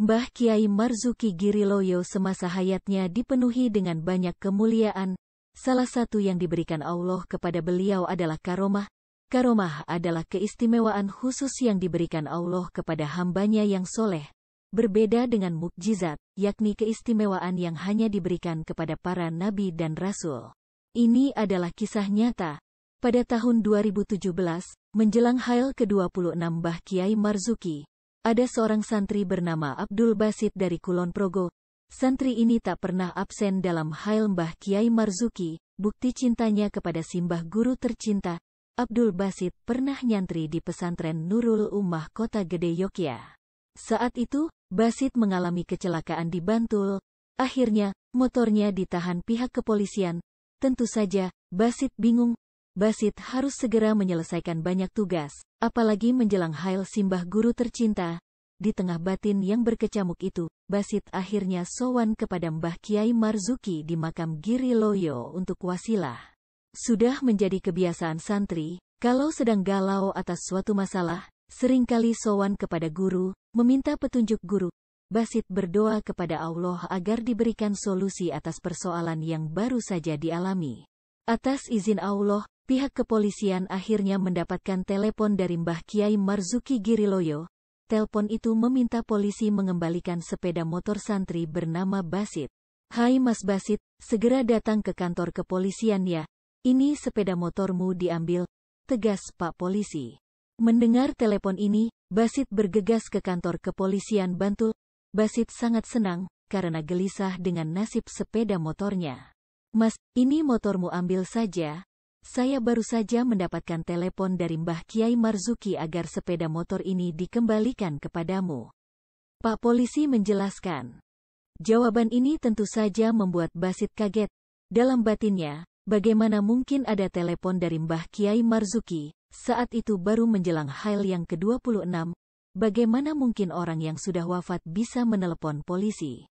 Mbah Kiai Marzuki Giriloyo semasa hayatnya dipenuhi dengan banyak kemuliaan, salah satu yang diberikan Allah kepada beliau adalah karomah, Karomah adalah keistimewaan khusus yang diberikan Allah kepada hambanya yang soleh, berbeda dengan mukjizat, yakni keistimewaan yang hanya diberikan kepada para nabi dan rasul. Ini adalah kisah nyata. Pada tahun 2017, menjelang Hail ke-26 Mbah Kiai Marzuki, ada seorang santri bernama Abdul Basit dari Kulon Progo. Santri ini tak pernah absen dalam hail Mbah Kiai Marzuki, bukti cintanya kepada simbah guru tercinta. Abdul Basit pernah nyantri di pesantren Nurul Ummah Kota Gede Yogyakarta. Saat itu, Basit mengalami kecelakaan di Bantul. Akhirnya, motornya ditahan pihak kepolisian. Tentu saja, Basit bingung Basit harus segera menyelesaikan banyak tugas, apalagi menjelang Hail Simbah guru tercinta. Di tengah batin yang berkecamuk itu, Basit akhirnya sowan kepada Mbah Kiai Marzuki di makam Giri Loyo untuk wasilah. Sudah menjadi kebiasaan santri, kalau sedang galau atas suatu masalah, seringkali sowan kepada guru, meminta petunjuk guru. Basit berdoa kepada Allah agar diberikan solusi atas persoalan yang baru saja dialami. Atas izin Allah, pihak kepolisian akhirnya mendapatkan telepon dari Mbah Kiai Marzuki Giriloyo. Telepon itu meminta polisi mengembalikan sepeda motor santri bernama Basit. Hai Mas Basit, segera datang ke kantor kepolisian ya. Ini sepeda motormu diambil, tegas Pak Polisi. Mendengar telepon ini, Basit bergegas ke kantor kepolisian Bantul. Basit sangat senang, karena gelisah dengan nasib sepeda motornya. Mas, ini motormu ambil saja, saya baru saja mendapatkan telepon dari Mbah Kiai Marzuki agar sepeda motor ini dikembalikan kepadamu. Pak polisi menjelaskan. Jawaban ini tentu saja membuat Basit kaget. Dalam batinnya, bagaimana mungkin ada telepon dari Mbah Kiai Marzuki, saat itu baru menjelang hal yang ke-26, bagaimana mungkin orang yang sudah wafat bisa menelepon polisi?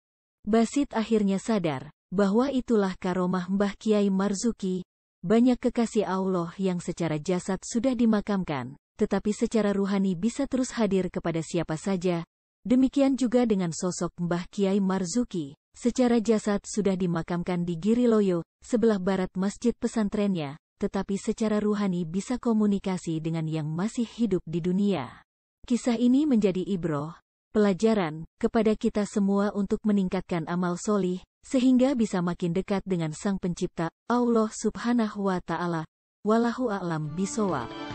Basit akhirnya sadar, bahwa itulah karomah Mbah Kiai Marzuki, banyak kekasih Allah yang secara jasad sudah dimakamkan, tetapi secara ruhani bisa terus hadir kepada siapa saja. Demikian juga dengan sosok Mbah Kiai Marzuki, secara jasad sudah dimakamkan di Giriloyo, sebelah barat masjid pesantrennya, tetapi secara ruhani bisa komunikasi dengan yang masih hidup di dunia. Kisah ini menjadi ibroh, pelajaran, kepada kita semua untuk meningkatkan amal solih, sehingga bisa makin dekat dengan Sang Pencipta, Allah Subhanahu wa Ta'ala. Wallahu a'lam bisawab.